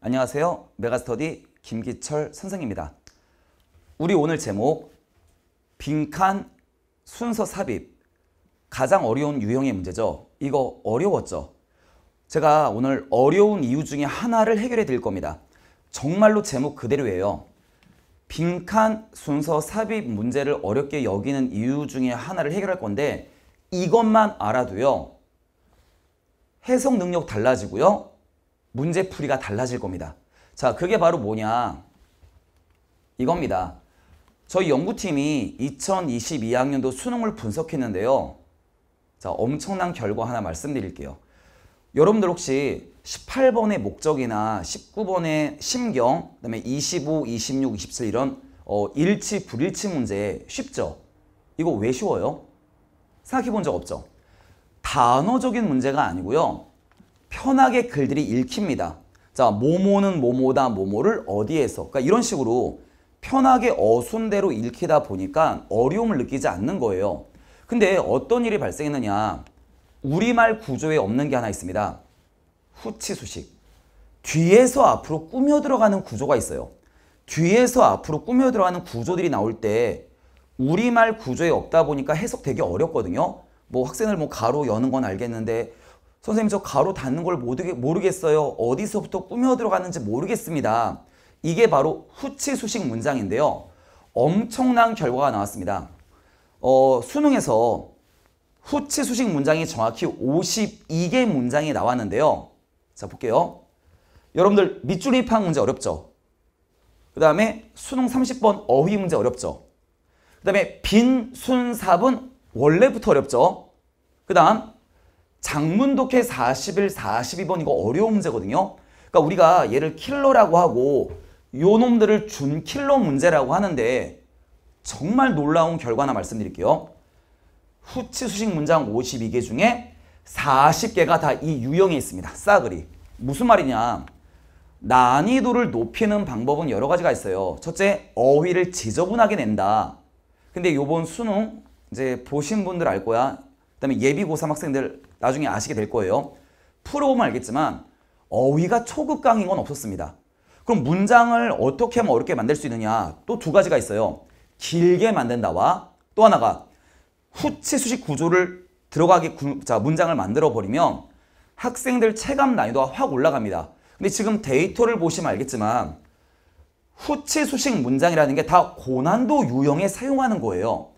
안녕하세요. 메가스터디 김기철 선생입니다. 우리 오늘 제목 빈칸 순서 삽입 가장 어려운 유형의 문제죠. 이거 어려웠죠. 제가 오늘 어려운 이유 중에 하나를 해결해 드릴 겁니다. 정말로 제목 그대로예요. 빈칸 순서 삽입 문제를 어렵게 여기는 이유 중에 하나를 해결할 건데 이것만 알아도요. 해석 능력 달라지고요. 문제풀이가 달라질 겁니다. 자, 그게 바로 뭐냐? 이겁니다. 저희 연구팀이 2022학년도 수능을 분석했는데요. 자, 엄청난 결과 하나 말씀드릴게요. 여러분들 혹시 18번의 목적이나 19번의 심경, 그다음에 25, 26, 27 이런 어, 일치, 불일치 문제 쉽죠? 이거 왜 쉬워요? 생각해 본적 없죠? 단어적인 문제가 아니고요. 편하게 글들이 읽힙니다. 자, 모모는 모모다 모모를 어디에서 그러니까 이런 식으로 편하게 어순대로 읽히다 보니까 어려움을 느끼지 않는 거예요. 근데 어떤 일이 발생했느냐 우리말 구조에 없는 게 하나 있습니다. 후치수식 뒤에서 앞으로 꾸며 들어가는 구조가 있어요. 뒤에서 앞으로 꾸며 들어가는 구조들이 나올 때 우리말 구조에 없다 보니까 해석 되기 어렵거든요. 뭐 학생을 뭐 가로 여는 건 알겠는데 선생님 저 가로 닿는 걸 모르겠어요. 어디서부터 꾸며 들어가는지 모르겠습니다. 이게 바로 후치 수식 문장인데요. 엄청난 결과가 나왔습니다. 어, 수능에서 후치 수식 문장이 정확히 52개 문장이 나왔는데요. 자 볼게요. 여러분들 밑줄이 파악 문제 어렵죠? 그 다음에 수능 30번 어휘 문제 어렵죠? 그 다음에 빈, 순, 삽은 원래부터 어렵죠? 그 다음 장문독해 4 0일 42번 이거 어려운 문제거든요. 그러니까 우리가 얘를 킬러라고 하고 요 놈들을 준킬러 문제라고 하는데 정말 놀라운 결과 하나 말씀드릴게요. 후치 수식 문장 52개 중에 40개가 다 이 유형에 있습니다. 싸그리. 무슨 말이냐. 난이도를 높이는 방법은 여러 가지가 있어요. 첫째, 어휘를 지저분하게 낸다. 근데 요번 수능 이제 보신 분들 알 거야. 그다음에 예비 고3 학생들 나중에 아시게 될 거예요. 풀어보면 알겠지만 어휘가 초급강인 건 없었습니다. 그럼 문장을 어떻게 하면 어렵게 만들 수 있느냐 또 두 가지가 있어요. 길게 만든다와 또 하나가 후치수식 구조를 들어가게 구, 자, 문장을 만들어 버리면 학생들 체감 난이도가 확 올라갑니다. 근데 지금 데이터를 보시면 알겠지만 후치수식 문장이라는 게 다 고난도 유형에 사용하는 거예요.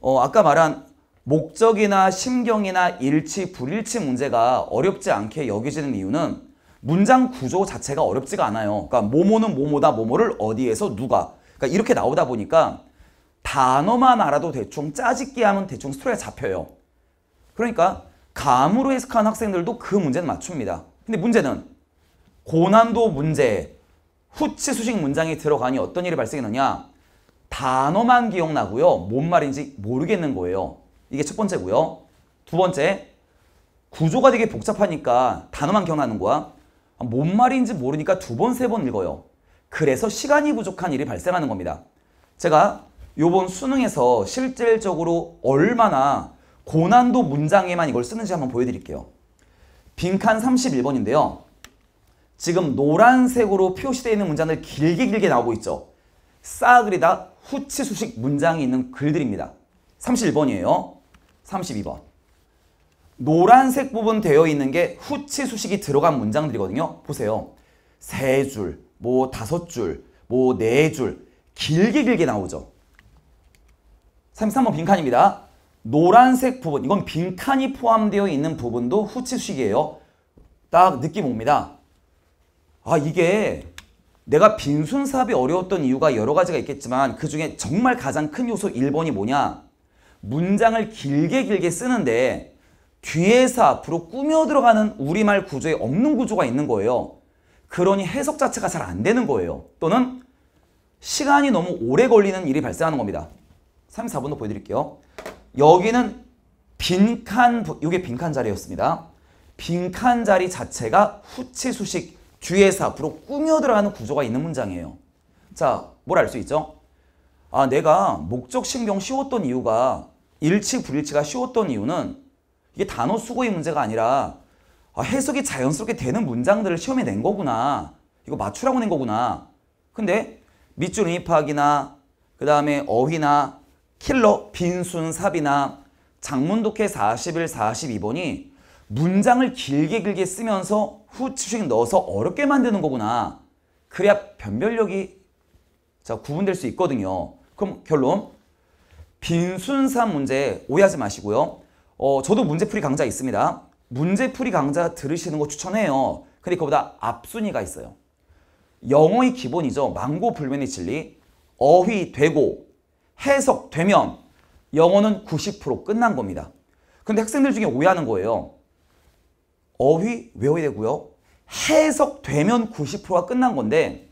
어, 아까 말한 목적이나 심경이나 일치, 불일치 문제가 어렵지 않게 여겨지는 이유는 문장 구조 자체가 어렵지가 않아요. 그러니까 모모는 모모다, 모모를 어디에서 누가. 그러니까 이렇게 나오다 보니까 단어만 알아도 대충 짜집기 하면 대충 스토리가 잡혀요. 그러니까 감으로 해석한 학생들도 그 문제는 맞춥니다. 근데 문제는 고난도 문제, 후치 수식 문장이 들어가니 어떤 일이 발생했느냐. 단어만 기억나고요. 뭔 말인지 모르겠는 거예요. 이게 첫 번째고요. 두 번째, 구조가 되게 복잡하니까 단어만 기억나는 거야. 뭔 말인지 모르니까 두 번, 세 번 읽어요. 그래서 시간이 부족한 일이 발생하는 겁니다. 제가 요번 수능에서 실질적으로 얼마나 고난도 문장에만 이걸 쓰는지 한번 보여드릴게요. 빈칸 31번인데요. 지금 노란색으로 표시되어 있는 문장을 길게 길게 나오고 있죠. 싸그리다 후치수식 문장이 있는 글들입니다. 31번이에요. 32번. 노란색 부분 되어 있는 게 후치 수식이 들어간 문장들이거든요. 보세요. 세 줄, 뭐 다섯 줄, 뭐 네 줄. 길게 길게 나오죠. 33번 빈칸입니다. 노란색 부분, 이건 빈칸이 포함되어 있는 부분도 후치 수식이에요. 딱 느낌 옵니다. 아 이게 내가 빈순 사업이 어려웠던 이유가 여러 가지가 있겠지만 그 중에 정말 가장 큰 요소 1번이 뭐냐? 문장을 길게 길게 쓰는데 뒤에서 앞으로 꾸며 들어가는 우리말 구조에 없는 구조가 있는 거예요. 그러니 해석 자체가 잘 안 되는 거예요. 또는 시간이 너무 오래 걸리는 일이 발생하는 겁니다. 34번도 보여드릴게요. 여기는 빈칸, 이게 빈칸 자리였습니다. 빈칸 자리 자체가 후치 수식 뒤에서 앞으로 꾸며 들어가는 구조가 있는 문장이에요. 자, 뭘 알 수 있죠? 아, 내가 목적신경 씌웠던 이유가 일치 불일치가 쉬웠던 이유는 이게 단어 수고의 문제가 아니라 아, 해석이 자연스럽게 되는 문장들을 시험에 낸 거구나. 이거 맞추라고 낸 거구나. 근데 밑줄 임입학이나 그 다음에 어휘나 킬러, 빈순, 삽이나 장문독해 41, 42번이 문장을 길게 길게 쓰면서 후추식 넣어서 어렵게 만드는 거구나. 그래야 변별력이 자 구분될 수 있거든요. 그럼 결론 빈순산 문제 오해하지 마시고요. 어, 저도 문제풀이 강좌 있습니다. 문제풀이 강좌 들으시는 거 추천해요. 근데 그보다 앞순위가 있어요. 영어의 기본이죠. 망고 불면의 진리. 어휘 되고 해석되면 영어는 90% 끝난 겁니다. 근데 학생들 중에 오해하는 거예요. 어휘 외워야 되고요. 해석되면 90%가 끝난 건데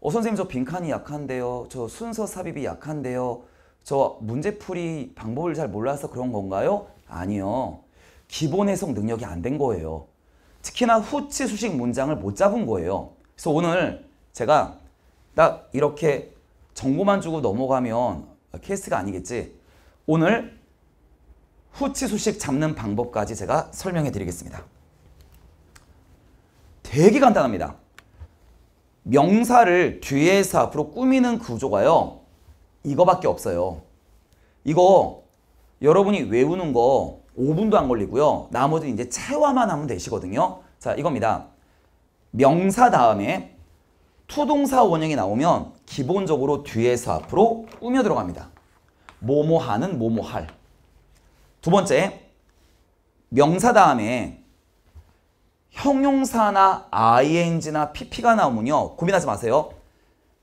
어 선생님 저 빈칸이 약한데요. 저 순서 삽입이 약한데요. 저 문제풀이 방법을 잘 몰라서 그런 건가요? 아니요. 기본 해석 능력이 안 된 거예요. 특히나 후치 수식 문장을 못 잡은 거예요. 그래서 오늘 제가 딱 이렇게 정보만 주고 넘어가면 케이스가 아니겠지. 오늘 후치 수식 잡는 방법까지 제가 설명해 드리겠습니다. 되게 간단합니다. 명사를 뒤에서 앞으로 꾸미는 구조가요. 이거밖에 없어요. 이거 여러분이 외우는 거 5분도 안 걸리고요. 나머지 이제 체화만 하면 되시거든요. 자, 이겁니다. 명사 다음에 투동사 원형이 나오면 기본적으로 뒤에서 앞으로 꾸며 들어갑니다. 뭐뭐하는 뭐뭐할. 두 번째, 명사 다음에 형용사나 ing나 pp가 나오면요. 고민하지 마세요.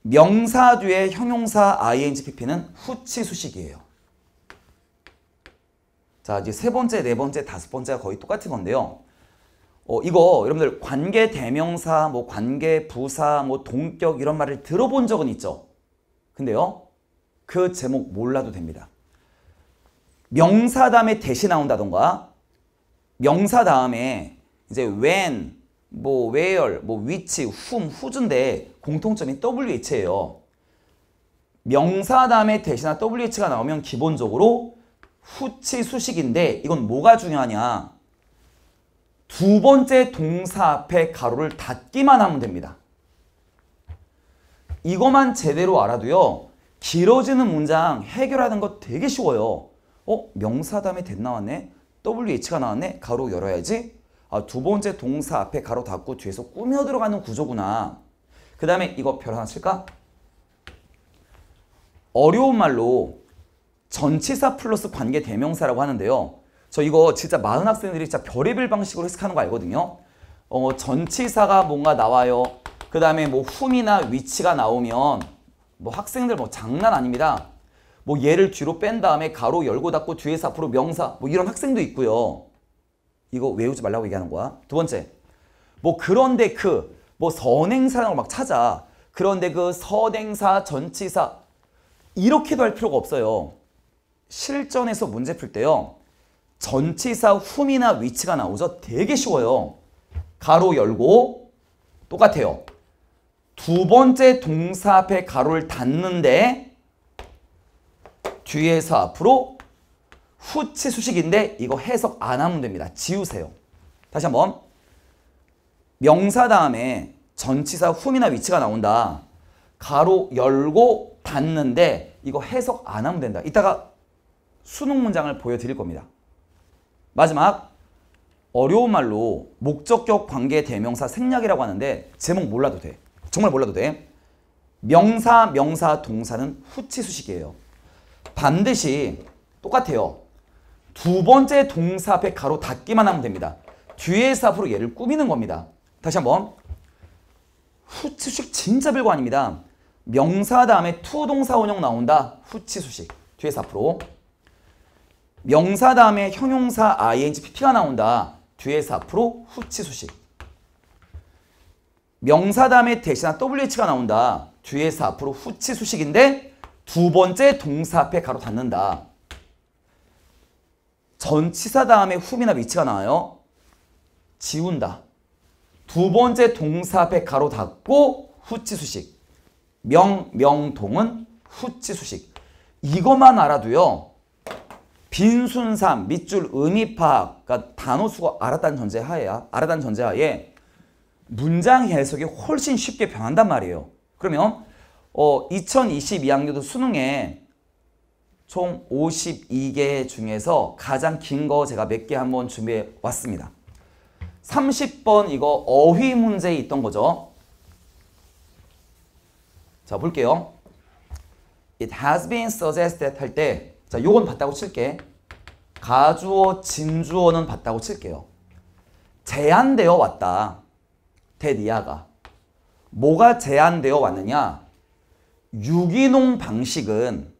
명사 뒤에 형용사 ingpp는 후치 수식이에요. 자 이제 세 번째, 네 번째, 다섯 번째가 거의 똑같은 건데요. 어, 이거 여러분들 관계 대명사, 뭐 관계 부사, 뭐 동격 이런 말을 들어본 적은 있죠. 근데요. 그 제목 몰라도 됩니다. 명사 다음에 대시 나온다던가 명사 다음에 이제 when, 뭐 where, 뭐 which, whom, who인데 공통점이 WH예요. 명사 다음에 대신한 WH가 나오면 기본적으로 후치 수식인데 이건 뭐가 중요하냐. 두 번째 동사 앞에 가로를 닫기만 하면 됩니다. 이것만 제대로 알아도요. 길어지는 문장 해결하는 거 되게 쉬워요. 어? 명사 다음에 됐 나왔네? WH가 나왔네? 가로 열어야지? 아, 두 번째 동사 앞에 가로 닫고 뒤에서 꾸며 들어가는 구조구나. 그 다음에 이거 별 하나 칠까? 어려운 말로 전치사 플러스 관계 대명사라고 하는데요. 저 이거 진짜 많은 학생들이 진짜 별의별 방식으로 해석하는 거 알거든요. 어, 뭐 전치사가 뭔가 나와요. 그 다음에 뭐 h u 이나 위치가 나오면 뭐 학생들 뭐 장난 아닙니다. 뭐 얘를 뒤로 뺀 다음에 가로 열고 닫고 뒤에서 앞으로 명사 뭐 이런 학생도 있고요. 이거 외우지 말라고 얘기하는 거야. 두 번째, 뭐 그런데 그뭐 선행사라고 막 찾아. 그런데 그 선행사, 전치사 이렇게도 할 필요가 없어요. 실전에서 문제 풀 때요. 전치사 후미나 위치가 나오죠. 되게 쉬워요. 가로 열고 똑같아요. 두 번째 동사 앞에 가로를 닫는데 뒤에서 앞으로 후치 수식인데 이거 해석 안 하면 됩니다. 지우세요. 다시 한번 명사 다음에 전치사 후미나 위치가 나온다. 가로 열고 닫는데 이거 해석 안 하면 된다. 이따가 수능 문장을 보여드릴 겁니다. 마지막 어려운 말로 목적격 관계 대명사 생략이라고 하는데 제목 몰라도 돼. 정말 몰라도 돼. 명사, 명사, 동사는 후치수식이에요. 반드시 똑같아요. 두 번째 동사 앞에 가로 닫기만 하면 됩니다. 뒤에서 앞으로 얘를 꾸미는 겁니다. 다시 한번 후치수식 진짜 별거 아닙니다. 명사 다음에 투 동사 원형 나온다. 후치수식. 뒤에서 앞으로. 명사 다음에 형용사 ing pp가 나온다. 뒤에서 앞으로 후치수식. 명사 다음에 대신한 wh가 나온다. 뒤에서 앞으로 후치수식인데 두 번째 동사 앞에 가로 닫는다. 전치사 다음에 후미나 위치가 나와요. 지운다. 두 번째 동사 앞에 가로 닫고 후치수식. 명, 명동은 후치수식. 이것만 알아도요. 빈순삼, 밑줄, 의미 파악, 그러니까 단어 수가 알았다는 전제하에 알았다는 전제하에 문장 해석이 훨씬 쉽게 변한단 말이에요. 그러면 어, 2022학년도 수능에 총 52개 중에서 가장 긴 거 제가 몇 개 한번 준비해 왔습니다. 30번 이거 어휘 문제에 있던 거죠. 자 볼게요. It has been suggested 할때 자, 요건 봤다고 칠게. 가주어, 진주어는 봤다고 칠게요. 제한되어 왔다. 데니아가. 뭐가 제한되어 왔느냐? 유기농 방식은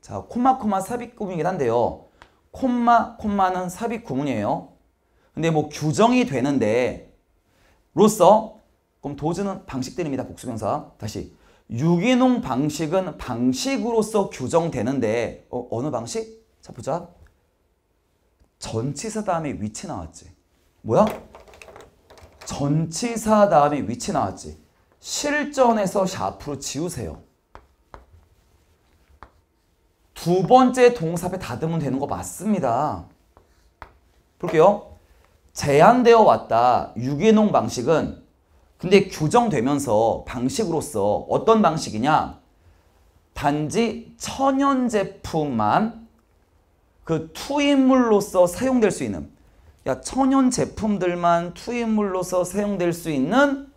자 콤마 콤마 삽입 구문이긴 한데요. 콤마 콤마는 삽입 구문이에요. 근데 뭐 규정이 되는데 로써 그럼 도즈는 방식 들입니다 복수명사. 다시 유기농 방식은 방식으로서 규정되는데 어, 어느 방식? 자 보자. 전치사 다음에 위치 나왔지. 뭐야? 전치사 다음에 위치 나왔지. 실전에서 샤프로 지우세요. 두 번째 동사 앞에 닫으면 되는 거 맞습니다. 볼게요. 제한되어 왔다 유기농 방식은 근데 규정되면서 방식으로서 어떤 방식이냐 단지 천연 제품만 그 투입물로서 사용될 수 있는 야 그러니까 천연 제품들만 투입물로서 사용될 수 있는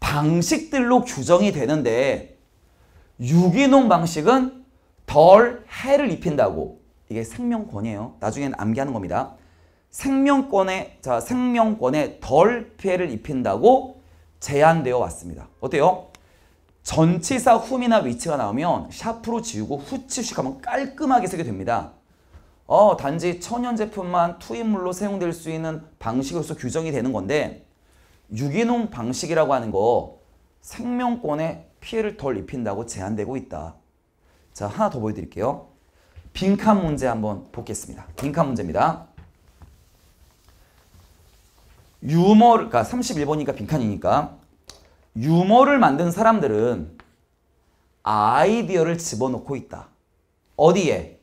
방식들로 규정이 되는데 유기농 방식은 덜 해를 입힌다고 이게 생명권이에요. 나중에는 암기하는 겁니다. 생명권에 자 생명권에 덜 피해를 입힌다고 제한되어 왔습니다. 어때요? 전치사 후미나 위치가 나오면 샤프로 지우고 후치식 하면 깔끔하게 쓰게 됩니다. 어, 단지 천연 제품만 투입물로 사용될 수 있는 방식으로서 규정이 되는 건데 유기농 방식이라고 하는 거 생명권에 피해를 덜 입힌다고 제한되고 있다. 자, 하나 더 보여드릴게요. 빈칸 문제 한번 보겠습니다. 빈칸 문제입니다. 유머, 그러니까 31번이니까 빈칸이니까 유머를 만든 사람들은 아이디어를 집어넣고 있다. 어디에?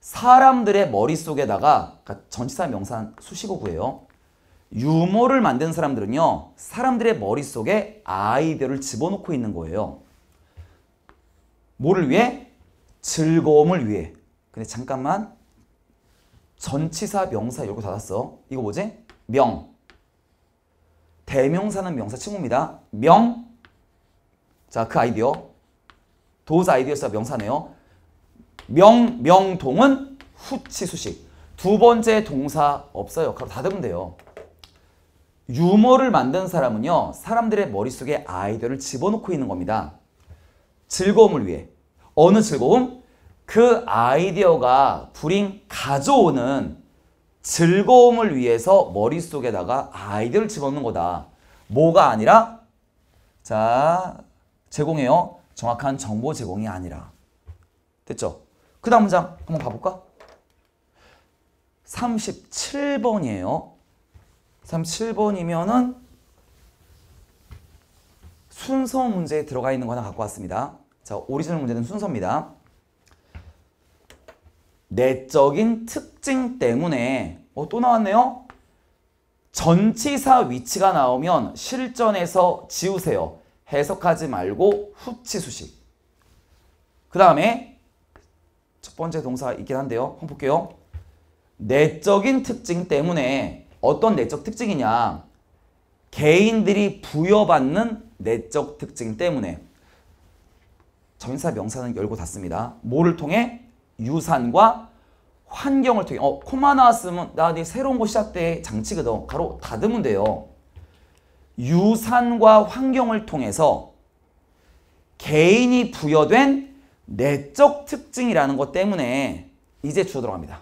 사람들의 머릿속에다가 그러니까 전치사 명사 수식어구예요. 유머를 만든 사람들은요. 사람들의 머릿속에 아이디어를 집어넣고 있는 거예요. 뭐를 위해? 즐거움을 위해. 근데 잠깐만 전치사 명사 열고 닫았어. 이거 뭐지? 명. 대명사는 명사 친구입니다. 명. 자, 그 아이디어. 도자 아이디어에서 명사네요. 명, 명동은 후치 수식. 두 번째 동사 없어요. 역로다으면 돼요. 유머를 만든 사람은요. 사람들의 머릿속에 아이디어를 집어넣고 있는 겁니다. 즐거움을 위해. 어느 즐거움? 그 아이디어가 불행 가져오는 즐거움을 위해서 머릿속에다가 아이디어를 집어넣는 거다. 뭐가 아니라 자 제공해요. 정확한 정보 제공이 아니라. 됐죠? 그 다음 문장 한번 봐볼까? 37번이에요. 37번이면은 순서 문제에 들어가 있는 거 하나 갖고 왔습니다. 자, 오리지널 문제는 순서입니다. 내적인 특징 때문에 어, 또 나왔네요. 전치사 위치가 나오면 실전에서 지우세요. 해석하지 말고 후치수식. 그 다음에 첫 번째 동사 있긴 한데요. 한번 볼게요. 내적인 특징 때문에 어떤 내적 특징이냐. 개인들이 부여받는 내적 특징 때문에 전사 명사는 열고 닫습니다. 뭐를 통해? 유산과 환경을 통해 어 콤마 나왔으면 나네 새로운 거 시작돼 장치거든 바로 다으면 돼요 유산과 환경을 통해서 개인이 부여된 내적 특징이라는 것 때문에 이제 주어 들어갑니다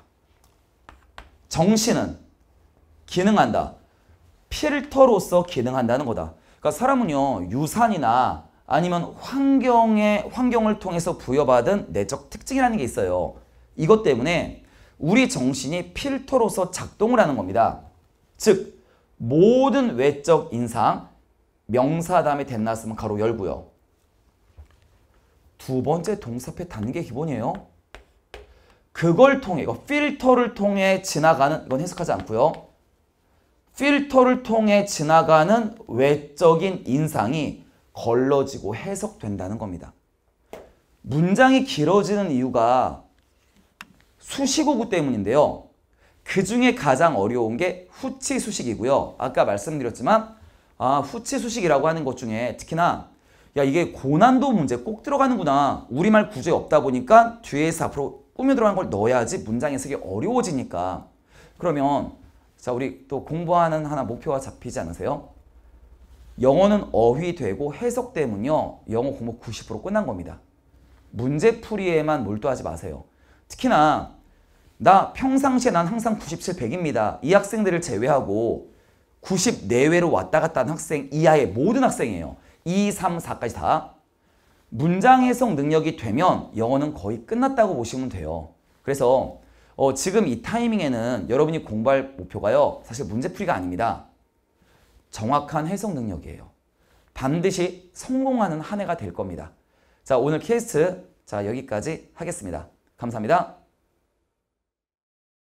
정신은 기능한다 필터로서 기능한다는 거다 그러니까 사람은요 유산이나 아니면 환경의 환경을 통해서 부여받은 내적 특징이라는 게 있어요. 이것 때문에 우리 정신이 필터로서 작동을 하는 겁니다. 즉 모든 외적 인상 명사 다에 됐나쓰면 가로 열고요. 두 번째 동사표 닫는 게 기본이에요. 그걸 통해, 이거 필터를 통해 지나가는, 이건 해석하지 않고요. 필터를 통해 지나가는 외적인 인상이 걸러지고 해석된다는 겁니다. 문장이 길어지는 이유가 수식어구 때문인데요. 그 중에 가장 어려운 게 후치 수식이고요. 아까 말씀드렸지만 아 후치 수식이라고 하는 것 중에 특히나 야 이게 고난도 문제 꼭 들어가는구나. 우리말 구제 없다 보니까 뒤에서 앞으로 꾸며 들어간 걸 넣어야지 문장 해석이 어려워지니까. 그러면 자 우리 또 공부하는 하나 목표가 잡히지 않으세요? 영어는 어휘되고 해석 때문요 영어 공부 90% 끝난 겁니다. 문제풀이에만 몰두하지 마세요. 특히나 나 평상시에 난 항상 97, 100입니다. 이 학생들을 제외하고 90 내외로 왔다 갔다 하는 학생 이하의 모든 학생이에요. 2, 3, 4까지 다. 문장 해석 능력이 되면 영어는 거의 끝났다고 보시면 돼요. 그래서 어, 지금 이 타이밍에는 여러분이 공부할 목표가요. 사실 문제풀이가 아닙니다. 정확한 해석 능력이에요. 반드시 성공하는 한 해가 될 겁니다. 자 오늘 케이스자 여기까지 하겠습니다. 감사합니다.